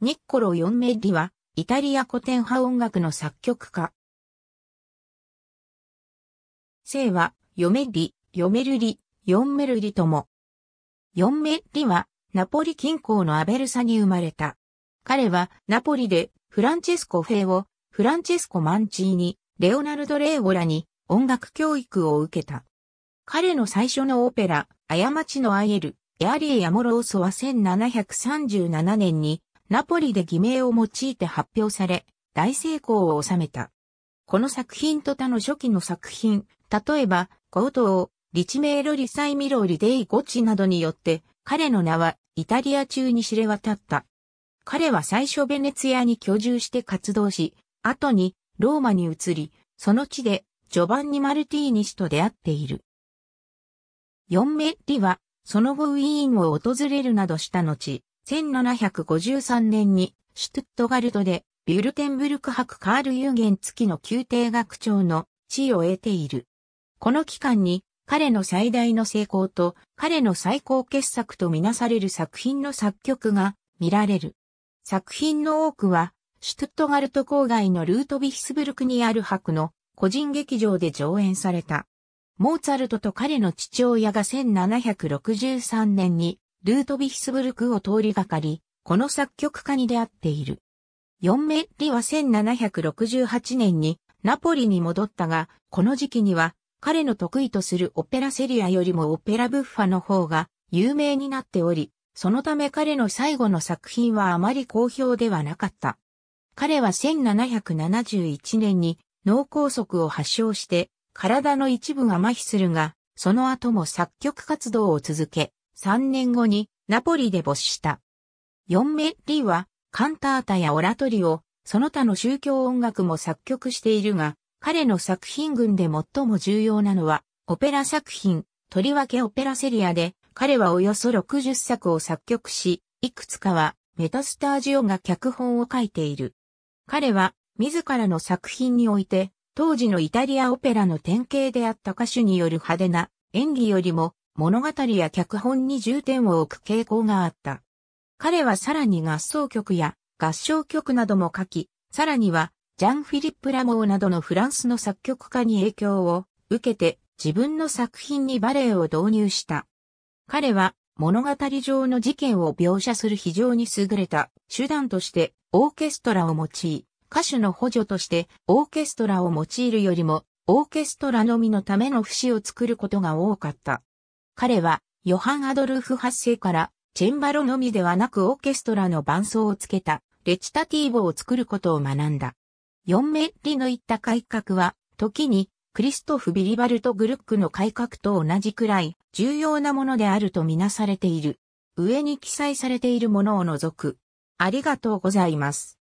ニッコロ・ヨンメッリは、イタリア古典派音楽の作曲家。姓は、ヨメッリ、ヨメルリ、ヨンメルリとも。ヨンメッリは、ナポリ近郊のアベルサに生まれた。彼は、ナポリで、フランチェスコ・フェーを、フランチェスコ・マンチーニ、レオナルド・レーゴラに、音楽教育を受けた。彼の最初のオペラ、過ちのアイエル、エアリエ・ヤモローソは1737年に、ナポリで偽名を用いて発表され、大成功を収めた。この作品と他の初期の作品、例えば、ト盗、リチメーロリサイミロリデイゴチなどによって、彼の名はイタリア中に知れ渡った。彼は最初ベネツィアに居住して活動し、後にローマに移り、その地でジョバンニ・マルティーニ氏と出会っている。4メッリは、その後ウィーンを訪れるなどした後、1753年にシュトゥットガルトでビュルテンブルク博カール・ユーゲン付きの宮廷学長の地位を得ている。この期間に彼の最大の成功と彼の最高傑作とみなされる作品の作曲が見られる。作品の多くはシュトゥットガルト郊外のルートヴィヒスブルクにある博の個人劇場で上演された。モーツァルトと彼の父親が1763年にルートヴィヒスブルクを通りがかり、この作曲家に出会っている。四ンメッリは1768年にナポリに戻ったが、この時期には彼の得意とするオペラセリアよりもオペラブッファの方が有名になっており、そのため彼の最後の作品はあまり好評ではなかった。彼は1771年に脳梗塞を発症して体の一部が麻痺するが、その後も作曲活動を続け、3年後にナポリで没した。4名リーはカンタータやオラトリオ、その他の宗教音楽も作曲しているが、彼の作品群で最も重要なのは、オペラ作品、とりわけオペラセリアで、彼はおよそ60作を作曲し、いくつかはメタスタージオが脚本を書いている。彼は自らの作品において、当時のイタリアオペラの典型であった歌手による派手な演技よりも物語や脚本に重点を置く傾向があった。彼はさらに合奏曲や合唱曲なども書き、さらにはジャン・フィリップ・ラモーなどのフランスの作曲家に影響を受けて自分の作品にバレエを導入した。彼は物語上の事件を描写する非常に優れた手段としてオーケストラを用い、歌手の補助としてオーケストラを用いるよりもオーケストラのみのための節を作ることが多かった。彼は、ヨハン・アドルフ8世から、チェンバロのみではなくオーケストラの伴奏をつけた、レチタティーボを作ることを学んだ。4メッリの言った改革は、時に、クリストフ・ビリバルト・グルックの改革と同じくらい、重要なものであるとみなされている。上に記載されているものを除く。ありがとうございます。